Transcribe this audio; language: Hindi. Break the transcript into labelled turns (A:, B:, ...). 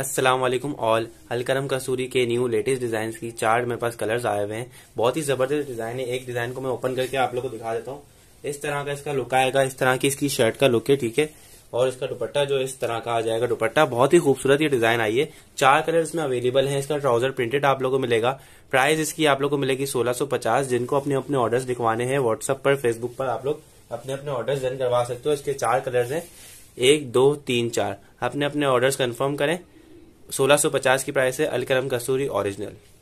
A: अस्सलाम वालेकुम ऑल अलकरम कसूरी के न्यू लेटेस्ट डिजाइन की चार मेरे पास कलर्स आए हुए हैं बहुत ही जबरदस्त डिजाइन है एक डिजाइन को मैं ओपन करके आप लोग को दिखा देता हूँ इस तरह का इसका लुक आएगा इस तरह की इसकी शर्ट का लुक है ठीक है और इसका दुपट्टा जो इस तरह का आ जाएगा दुपट्टा बहुत ही खूबसूरत ये डिजाइन आई है चार कलर इसमें अवेलेबल है इसका ट्राउजर प्रिंटेड आप लोगों को मिलेगा प्राइस इसकी आप लोग को मिलेगी 1650 जिनको अपने अपने ऑर्डर्स दिखवाने हैं व्हाट्सअप पर फेसबुक पर आप लोग अपने अपने ऑर्डर्स जन करवा सकते हो इसके चार कलर्स हैं एक दो तीन चार अपने अपने ऑर्डर्स कन्फर्म करें 1650 की प्राइस है अलकरम कसूरी ओरिजिनल